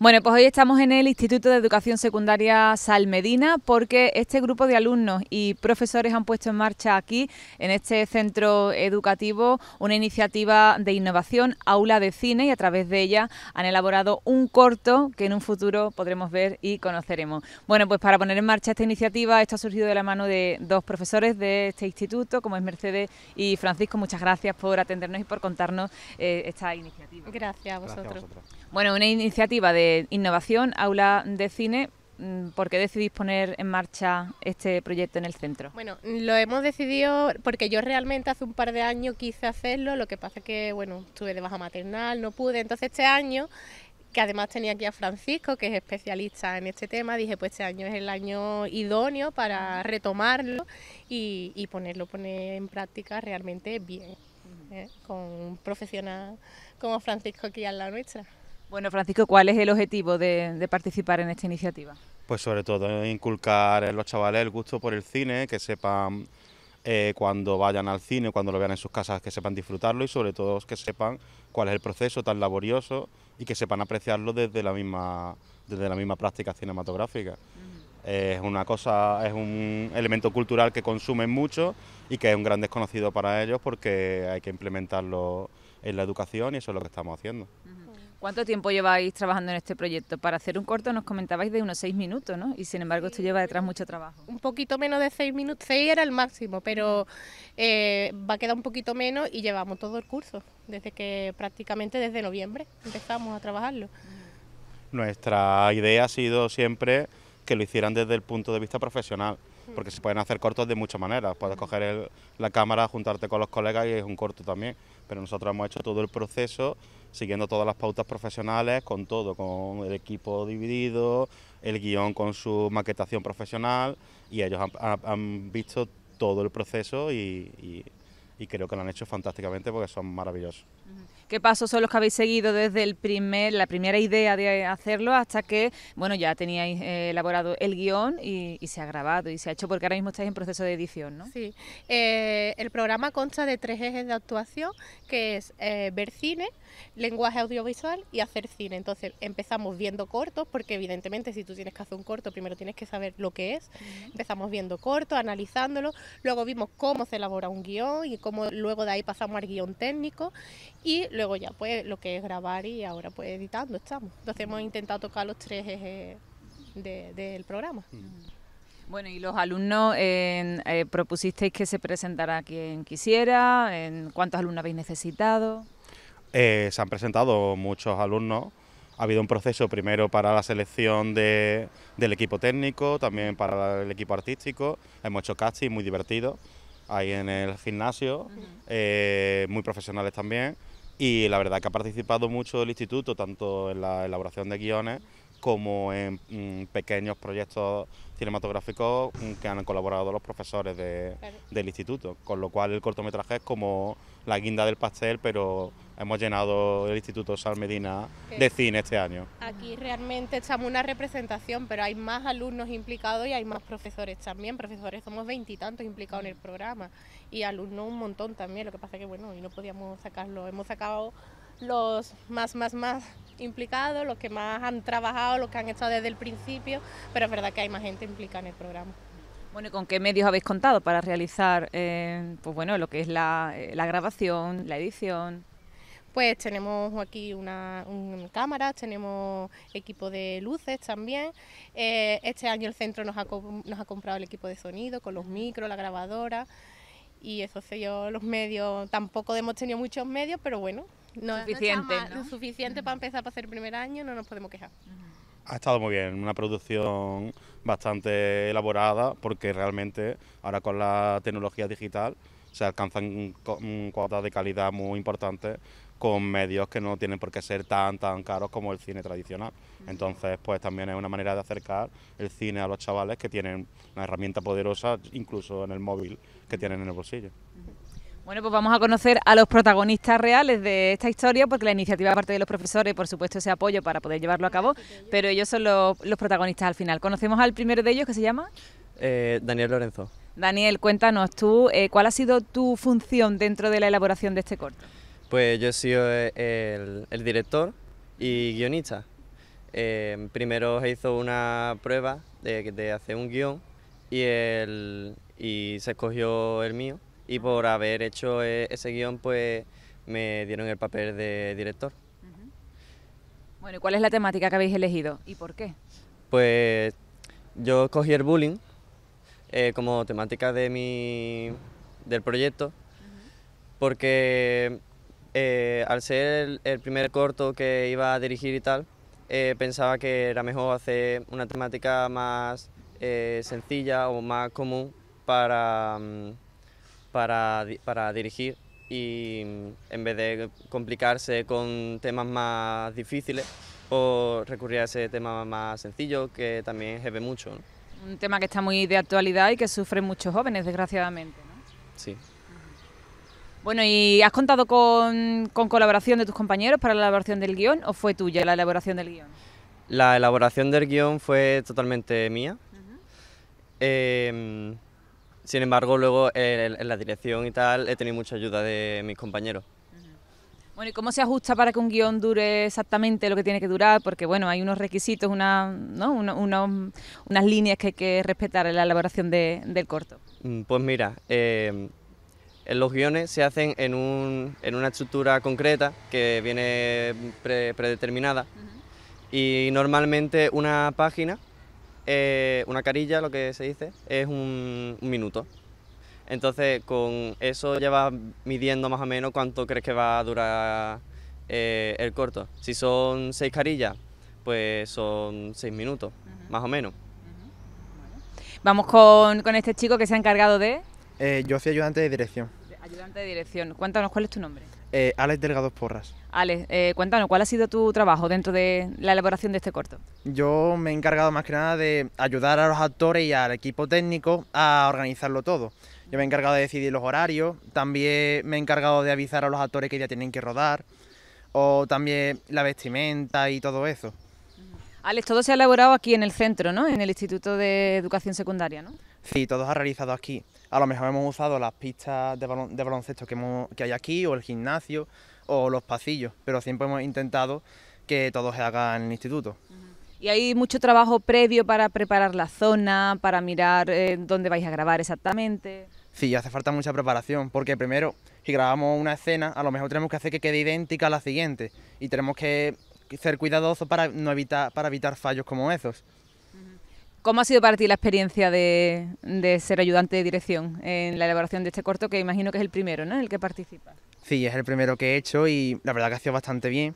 Bueno, pues hoy estamos en el Instituto de Educación Secundaria Salmedina porque este grupo de alumnos y profesores han puesto en marcha aquí, en este centro educativo, una iniciativa de innovación, Aula de Cine, y a través de ella han elaborado un corto que en un futuro podremos ver y conoceremos. Bueno, pues para poner en marcha esta iniciativa, esto ha surgido de la mano de dos profesores de este instituto, como es Mercedes y Francisco. Muchas gracias por atendernos y por contarnos eh, esta iniciativa. Gracias a vosotros. Bueno, una iniciativa de innovación, aula de cine. Mm, ¿Por qué decidís poner en marcha este proyecto en el centro? Bueno, lo hemos decidido porque yo realmente hace un par de años quise hacerlo, lo que pasa es que, bueno, estuve de baja maternal, no pude, entonces este año que además tenía aquí a Francisco, que es especialista en este tema, dije pues este año es el año idóneo para retomarlo y, ponerlo, poner en práctica realmente bien, ¿eh? con un profesional como Francisco aquí a la nuestra. Bueno, Francisco, ¿cuál es el objetivo de, participar en esta iniciativa? Pues sobre todo inculcar en los chavales el gusto por el cine, que sepan eh, cuando vayan al cine, cuando lo vean en sus casas, que sepan disfrutarlo y sobre todo que sepan cuál es el proceso tan laborioso y que sepan apreciarlo desde la misma, desde la misma práctica cinematográfica. es una cosa, es un elemento cultural que consumen mucho y que es un gran desconocido para ellos porque hay que implementarlo en la educación y eso es lo que estamos haciendo. ¿Cuánto tiempo lleváis trabajando en este proyecto? Para hacer un corto nos comentabais de unos seis minutos, ¿no? Y sin embargo esto lleva detrás mucho trabajo. Un poquito menos de seis minutos, seis era el máximo, pero eh, va a quedar un poquito menos y llevamos todo el curso, desde que prácticamente desde noviembre empezamos a trabajarlo. Nuestra idea ha sido siempre que lo hicieran desde el punto de vista profesional, porque se pueden hacer cortos de muchas maneras. Puedes coger la cámara, juntarte con los colegas y es un corto también, pero nosotros hemos hecho todo el proceso siguiendo todas las pautas profesionales, con todo, con el equipo dividido, el guión con su maquetación profesional y ellos han, visto todo el proceso y creo que lo han hecho fantásticamente porque son maravillosos. ¿Qué pasos son los que habéis seguido desde el primer, la primera idea de hacerlo hasta que, bueno, ya teníais eh, elaborado el guión y, se ha grabado y se ha hecho porque ahora mismo estáis en proceso de edición, ¿no? Sí. Eh, el programa consta de tres ejes de actuación, que es eh, ver cine, lenguaje audiovisual y hacer cine. Entonces empezamos viendo cortos, porque evidentemente si tú tienes que hacer un corto, primero tienes que saber lo que es. Empezamos viendo cortos, analizándolo, luego vimos cómo se elabora un guión y cómo luego de ahí pasamos al guión técnico y luego ya pues lo que es grabar y ahora pues editando estamos. Entonces hemos intentado tocar los tres ejes del programa. Bueno, y los alumnos, eh, propusisteis que se presentara quien quisiera, en cuántos alumnos habéis necesitado. Eh, se han presentado muchos alumnos. Ha habido un proceso primero para la selección de, del equipo técnico, también para el equipo artístico. Hemos hecho casting muy divertido ahí en el gimnasio, eh, muy profesionales también y la verdad que ha participado mucho el instituto, tanto en la elaboración de guiones como en mm, pequeños proyectos cinematográficos mm, que han colaborado los profesores de, del instituto, con lo cual el cortometraje es como la guinda del pastel, pero hemos llenado el Instituto Sal Medina de cine este año. Aquí realmente estamos una representación, pero hay más alumnos implicados y hay más profesores también. Profesores somos veintitantos implicados en el programa y alumnos un montón también. Lo que pasa que bueno, y no podíamos sacarlo. Hemos sacado los más, más, más implicados, los que más han trabajado, los que han estado desde el principio, pero es verdad que hay más gente implicada en el programa. Bueno, ¿y con qué medios habéis contado para realizar eh, pues bueno, lo que es la eh, grabación, la edición? pues tenemos aquí una, cámara, tenemos equipo de luces también. Eh, este año el centro nos ha, comprado el equipo de sonido con los micros, la grabadora y eso sé los medios, tampoco hemos tenido muchos medios, pero bueno, no suficiente, suficiente para empezar para hacer el primer año, no nos podemos quejar. Ha estado muy bien, una producción bastante elaborada porque realmente ahora con la tecnología digital se alcanzan cuotas de calidad muy importantes con medios que no tienen por qué ser tan tan caros como el cine tradicional. Entonces, pues también es una manera de acercar el cine a los chavales que tienen una herramienta poderosa incluso en el móvil que tienen en el bolsillo. Bueno, pues vamos a conocer a los protagonistas reales de esta historia, porque la iniciativa parte de los profesores, por supuesto, ese apoyo para poder llevarlo a cabo, pero ellos son los, protagonistas al final. Conocemos al primero de ellos, que se llama... Eh, Daniel Lorenzo. Daniel, cuéntanos tú, eh, ¿cuál ha sido tu función dentro de la elaboración de este corto? Pues yo he sido eh, el, director y guionista. Eh, primero se hizo una prueba de, hacer un guión y, y se escogió el mío y por haber hecho ese guión pues me dieron el papel de director. Bueno, ¿y cuál es la temática que habéis elegido y por qué? Pues yo escogí el bullying eh, como temática de mi, del proyecto, porque eh, al ser el, primer corto que iba a dirigir y tal, eh, pensaba que era mejor hacer una temática más sencilla o más común para, mm, para, para dirigir y mm, en vez de complicarse con temas más difíciles o pues recurrir a ese tema más sencillo que también se ve mucho. Un tema que está muy de actualidad y que sufren muchos jóvenes, desgraciadamente. Sí. Bueno, ¿y has contado con, colaboración de tus compañeros para la elaboración del guión o fue tuya la elaboración del guión? La elaboración del guión fue totalmente mía. Em, sin embargo, luego eh, en la dirección y tal he tenido mucha ayuda de mis compañeros. Bueno, ¿y cómo se ajusta para que un guión dure exactamente lo que tiene que durar? Porque, bueno, hay unos requisitos, unas líneas que hay que respetar en la elaboración del corto. Mm, pues mira, eh, los guiones se hacen en, una estructura concreta que viene predeterminada y normalmente una página, eh, una carilla, lo que se dice, es un minuto. Entonces, con eso ya vas midiendo más o menos cuánto crees que va a durar eh, el corto. Si son seis carillas, pues son seis minutos, más o menos. Vamos con, este chico que se ha encargado de... Eh, yo soy ayudante de dirección. Ayudante de dirección. Cuéntanos, ¿cuál es tu nombre? Eh, Alex Delgados Porras. Alex, cuéntanos, ¿cuál ha sido tu trabajo dentro de la elaboración de este corto? Yo me he encargado más que nada de ayudar a los actores y al equipo técnico a organizarlo todo. Yo me he encargado de decidir los horarios, también me he encargado de avisar a los actores que ya tienen que rodar, o también la vestimenta y todo eso. Alex, todo se ha elaborado aquí en el centro, ¿no? En el Instituto de Educación Secundaria, ¿no? Sí, todo se ha realizado aquí. A lo mejor hemos usado las pistas de, baloncesto que, hay aquí, o el gimnasio, o los pasillos, pero siempre hemos intentado que todo se haga en el instituto. Y hay mucho trabajo previo para preparar la zona, para mirar eh, dónde vais a grabar exactamente sí, hace falta mucha preparación, porque primero, si grabamos una escena, a lo mejor tenemos que hacer que quede idéntica a la siguiente y tenemos que ser cuidadosos para, no evitar, para evitar fallos como esos. ¿Cómo ha sido para ti la experiencia de, ser ayudante de dirección en la elaboración de este corto, que imagino que es el primero, ¿no? El que participa. Sí, es el primero que he hecho y la verdad que ha sido bastante bien.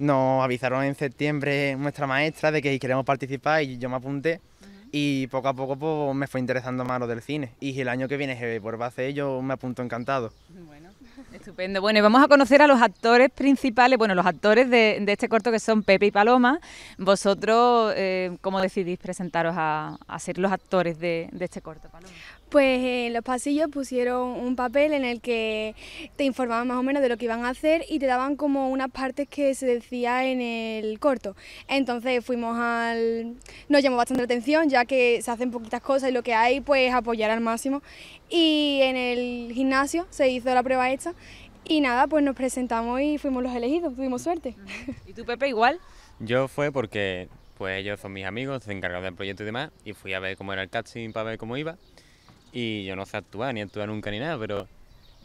Nos avisaron en septiembre nuestra maestra de que queremos participar y yo me apunté. Y poco a poco pues, me fue interesando más lo del cine. Y el año que viene, eh, por base a hacer, yo me apunto encantado. Bueno, estupendo. Bueno, y vamos a conocer a los actores principales, bueno, los actores de, este corto que son Pepe y Paloma. Vosotros, eh, ¿cómo decidís presentaros a, a ser los actores de, este corto, Paloma? Pues eh, en los pasillos pusieron un papel en el que te informaban más o menos de lo que iban a hacer y te daban como unas partes que se decía en el corto. Entonces fuimos al... Nos llamó bastante atención, que se hacen poquitas cosas y lo que hay pues apoyar al máximo. Y en el gimnasio se hizo la prueba hecha y nada, pues nos presentamos y fuimos los elegidos, tuvimos suerte. ¿Y tú Pepe igual? Yo fue porque pues ellos son mis amigos, se del proyecto y demás y fui a ver cómo era el casting para ver cómo iba y yo no sé actuar ni actuar nunca ni nada, pero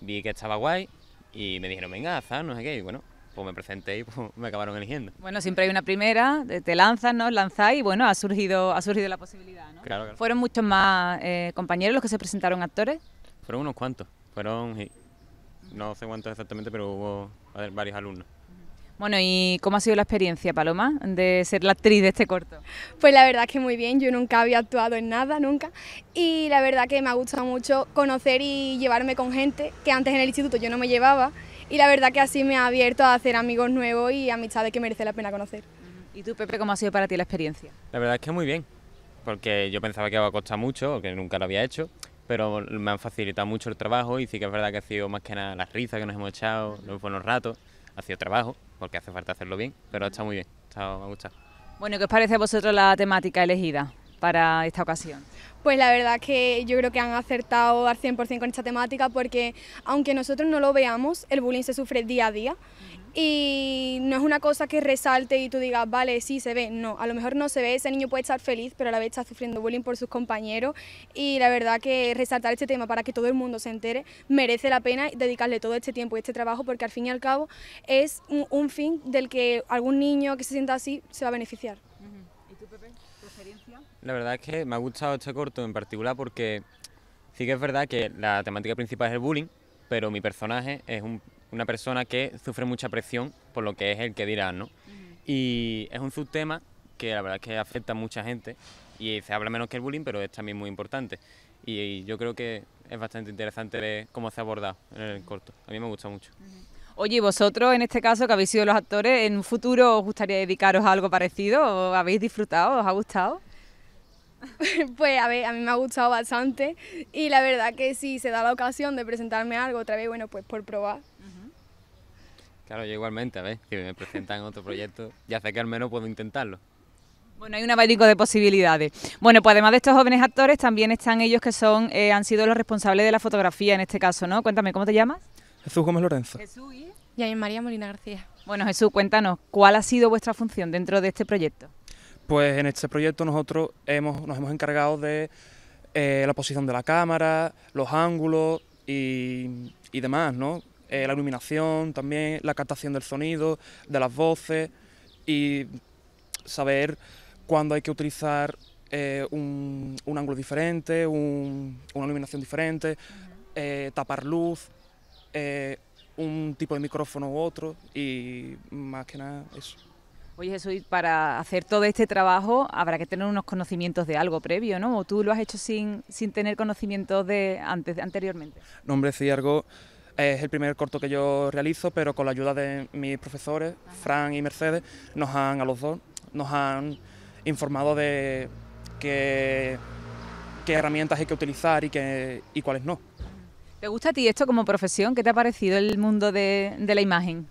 vi que estaba guay y me dijeron, venga, haz, no sé qué, y bueno, pues me presenté y pues, me acabaron eligiendo. Bueno, siempre hay una primera, te lanzas, ¿no? Lanzáis y bueno, ha surgido, ha surgido la posibilidad, ¿no? Claro, ¿Fueron muchos más eh, compañeros los que se presentaron actores? Fueron unos cuantos, fueron, no sé cuántos exactamente, pero hubo varios alumnos. Bueno, ¿y cómo ha sido la experiencia, Paloma, de ser la actriz de este corto? Pues la verdad es que muy bien, yo nunca había actuado en nada, nunca, y la verdad que me ha gustado mucho conocer y llevarme con gente que antes en el instituto yo no me llevaba, y la verdad que así me ha abierto a hacer amigos nuevos y amistades que merece la pena conocer. ¿Y tú, Pepe, cómo ha sido para ti la experiencia? La verdad es que muy bien, porque yo pensaba que iba a costar mucho, porque nunca lo había hecho, pero me han facilitado mucho el trabajo y sí que es verdad que ha sido más que nada las risas que nos hemos echado, los buenos ratos, ha sido trabajo, porque hace falta hacerlo bien, pero ha está muy bien, me ha gustado. Bueno, ¿qué os parece a vosotros la temática elegida para esta ocasión? pues la verdad que yo creo que han acertado al 100% con esta temática porque aunque nosotros no lo veamos, el bullying se sufre día a día y no es una cosa que resalte y tú digas, vale, sí se ve, no, a lo mejor no se ve, ese niño puede estar feliz, pero a la vez está sufriendo bullying por sus compañeros y la verdad que resaltar este tema para que todo el mundo se entere merece la pena dedicarle todo este tiempo y este trabajo porque al fin y al cabo es un, un fin del que algún niño que se sienta así se va a beneficiar. La verdad es que me ha gustado este corto en particular porque sí que es verdad que la temática principal es el bullying, pero mi personaje es una persona que sufre mucha presión por lo que es el que dirá, ¿no? Y es un subtema que la verdad es que afecta a mucha gente y se habla menos que el bullying, pero es también muy importante. Y, yo creo que es bastante interesante cómo se ha abordado en el corto. A mí me gusta mucho. Oye, vosotros en este caso que habéis sido los actores, ¿en un futuro os gustaría dedicaros a algo parecido? o habéis disfrutado? ¿Os ha gustado? Pues a ver, a mí me ha gustado bastante y la verdad que si se da la ocasión de presentarme algo otra vez, bueno, pues por probar. Claro, yo igualmente, a ver, si me presentan otro proyecto, ya sé que al menos puedo intentarlo. Bueno, hay un abanico de posibilidades. Bueno, pues además de estos jóvenes actores, también están ellos que son, eh, han sido los responsables de la fotografía en este caso, ¿no? Cuéntame, ¿cómo te llamas? Jesús Gómez Lorenzo. Jesús y... y María Molina García. Bueno, Jesús, cuéntanos, ¿cuál ha sido vuestra función dentro de este proyecto? Pues en este proyecto nosotros nos hemos encargado de eh, la posición de la cámara, los ángulos y, demás, ¿no? Eh, la iluminación también, la captación del sonido, de las voces y saber cuándo hay que utilizar eh, un, ángulo diferente, una iluminación diferente, tapar luz, un tipo de micrófono u otro y más que nada eso. Oye Jesús, para hacer todo este trabajo habrá que tener unos conocimientos de algo previo, ¿no? ¿O tú lo has hecho sin, tener conocimientos de antes, anteriormente? No, hombre, sí, algo... Es el primer corto que yo realizo, pero con la ayuda de mis profesores, Fran y Mercedes, nos han, a los dos, nos han informado de qué, qué herramientas hay que utilizar y, qué, cuáles no. ¿Te gusta a ti esto como profesión? ¿Qué te ha parecido el mundo de, de la imagen?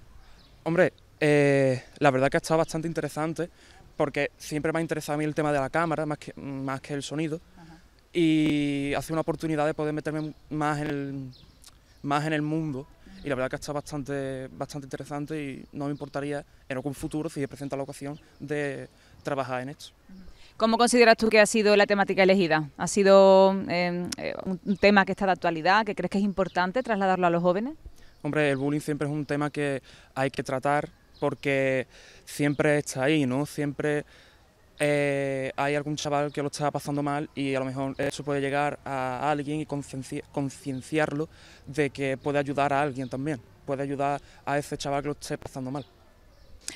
Hombre, eh, la verdad que ha estado bastante interesante porque siempre me ha interesado a mí el tema de la cámara más que, más que el sonido y hace una oportunidad de poder meterme más en el, más en el mundo y la verdad que ha estado bastante, bastante interesante y no me importaría en algún futuro si se presenta la ocasión de trabajar en esto. ¿Cómo consideras tú que ha sido la temática elegida? ¿Ha sido em, eh, un tema que está de actualidad, que crees que es importante trasladarlo a los jóvenes? Hombre, el bullying siempre es un tema que hay que tratar porque siempre está ahí, ¿no? Siempre eh, hay algún chaval que lo está pasando mal y a lo mejor eso puede llegar a alguien y concienciarlo de que puede ayudar a alguien también, puede ayudar a ese chaval que lo esté pasando mal.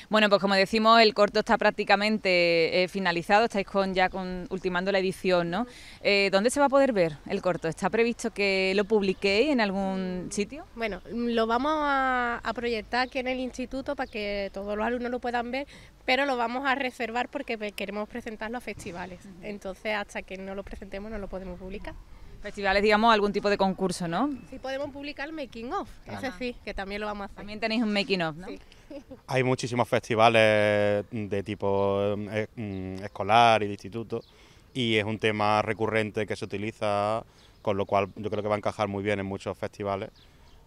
Bueno, pues como decimos, el corto está prácticamente eh, finalizado, estáis con ya con ultimando la edición, ¿no? Eh, ¿Dónde se va a poder ver el corto? ¿Está previsto que lo publiquéis en algún sitio? Bueno, lo vamos a, proyectar aquí en el instituto para que todos los alumnos lo puedan ver, pero lo vamos a reservar porque queremos presentarlo a festivales. Entonces, hasta que no lo presentemos no lo podemos publicar. Festivales, digamos, algún tipo de concurso, ¿no? Sí, podemos publicar el making of, ese sí, que también lo vamos a hacer. También tenéis un making of, ¿no? Hay muchísimos festivales de tipo eh, mm, escolar y de instituto y es un tema recurrente que se utiliza, con lo cual yo creo que va a encajar muy bien en muchos festivales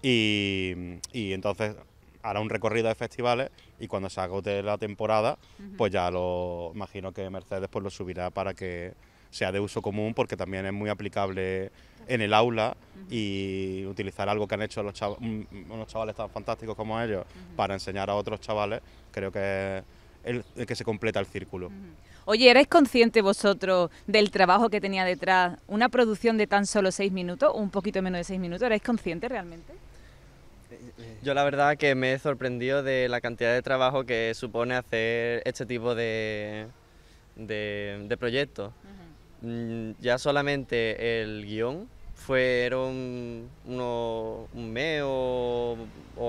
y, entonces hará un recorrido de festivales y cuando se agote la temporada, pues ya lo imagino que Mercedes pues lo subirá para que sea de uso común porque también es muy aplicable en el aula y utilizar algo que han hecho los unos chavales tan fantásticos como ellos para enseñar a otros chavales, creo que el, que se completa el círculo. Oye, ¿erais consciente vosotros del trabajo que tenía detrás una producción de tan solo seis minutos, un poquito menos de seis minutos? ¿Erais consciente realmente? Eh, eh. Yo la verdad que me he sorprendido de la cantidad de trabajo que supone hacer este tipo de, de, proyectos. Mm, ya solamente el guión fueron uno, un mes o,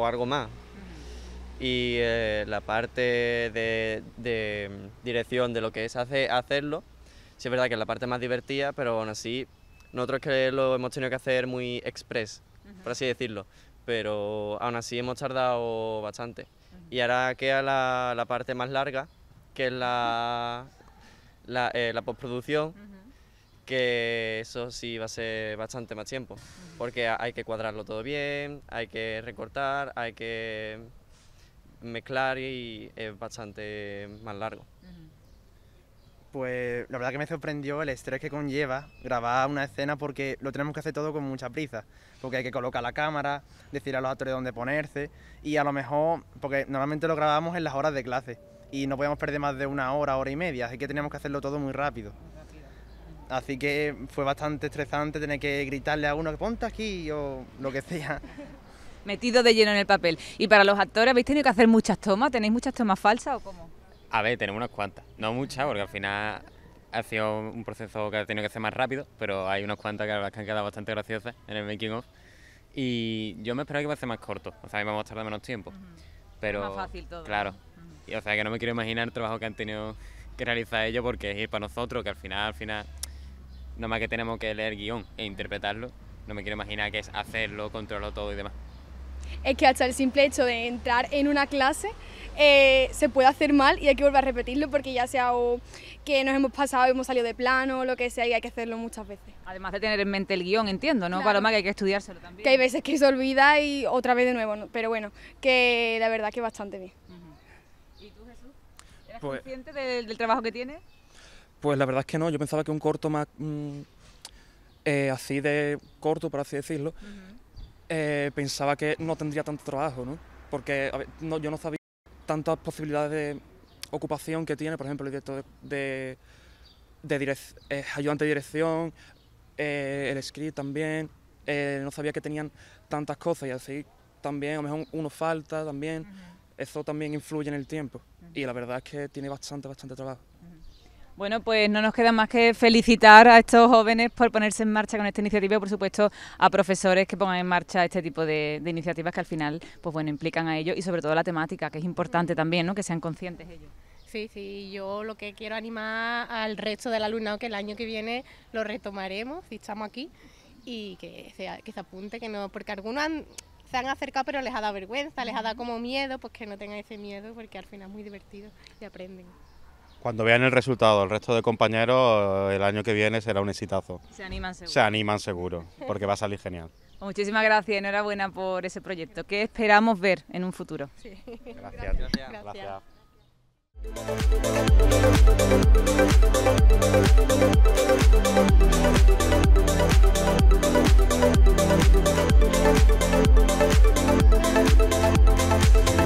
algo más. Y eh, la parte de, de, dirección de lo que es hace, hacerlo, sí es verdad que es la parte más divertida, pero aún así nosotros que lo hemos tenido que hacer muy express, por así decirlo, pero aún así hemos tardado bastante. Y ahora queda la, parte más larga, que es la, la, eh, postproducción, que eso sí va a ser bastante más tiempo, porque hay que cuadrarlo todo bien, hay que recortar, hay que mezclar y es bastante más largo. Pues la verdad que me sorprendió el estrés que conlleva grabar una escena porque lo tenemos que hacer todo con mucha prisa, porque hay que colocar la cámara, decir a los actores dónde ponerse y a lo mejor, porque normalmente lo grabamos en las horas de clase y no podemos perder más de una hora, hora y media, así que tenemos que hacerlo todo muy rápido. Así que fue bastante estresante tener que gritarle a uno que ponte aquí o lo que sea. Metido de lleno en el papel. ¿Y para los actores habéis tenido que hacer muchas tomas? ¿Tenéis muchas tomas falsas o cómo? A ver, tenemos unas cuantas. No muchas, porque al final ha sido un proceso que ha tenido que ser más rápido, pero hay unas cuantas que, han quedado bastante graciosas en el making of. Y yo me esperaba que iba a ser más corto, o sea, vamos a tardar menos tiempo. Pero, más fácil todo. Claro. y, o sea, que no me quiero imaginar el trabajo que han tenido que realizar ellos, porque es ir para nosotros, que al final, al final no más que tenemos que leer guión e interpretarlo, no me quiero imaginar que es hacerlo, controlarlo todo y demás. Es que hasta el simple hecho de entrar en una clase eh, se puede hacer mal y hay que volver a repetirlo porque ya sea que nos hemos pasado hemos salido de plano o lo que sea y hay que hacerlo muchas veces. Además de tener en mente el guión, entiendo, ¿no? lo Paloma, que hay que estudiárselo también. Que hay veces que se olvida y otra vez de nuevo, ¿no? pero bueno, que la verdad que bastante bien. ¿Y tú, Jesús? ¿Eres pues consciente del, del trabajo que tienes? Pues la verdad es que no, yo pensaba que un corto más mm, eh, así de corto, por así decirlo, eh, pensaba que no tendría tanto trabajo, ¿no? Porque yo no sabía tantas posibilidades de ocupación que tiene, por ejemplo, el director de, eh, ayudante de dirección, el script también, no sabía que tenían tantas cosas y así también, a lo mejor uno falta también, eso también influye en el tiempo y la verdad es que tiene bastante, bastante trabajo. Bueno, pues no nos queda más que felicitar a estos jóvenes por ponerse en marcha con esta iniciativa y, por supuesto, a profesores que pongan en marcha este tipo de, iniciativas que al final, pues bueno, implican a ellos y sobre todo la temática, que es importante también, ¿no? Que sean conscientes ellos. Sí, sí, yo lo que quiero animar al resto del alumnado que el año que viene lo retomaremos, si estamos aquí, y que se, que apunte, que no, porque algunos se han acercado pero les ha dado vergüenza, les ha dado como miedo, pues que no tengan ese miedo porque al final es muy divertido y aprenden. Cuando vean el resultado, el resto de compañeros, eh, el año que viene será un exitazo. Se animan seguro. Se animan seguro, porque va a salir genial. Pues muchísimas gracias, enhorabuena por ese proyecto. ¿Qué esperamos ver en un futuro? gracias. gracias.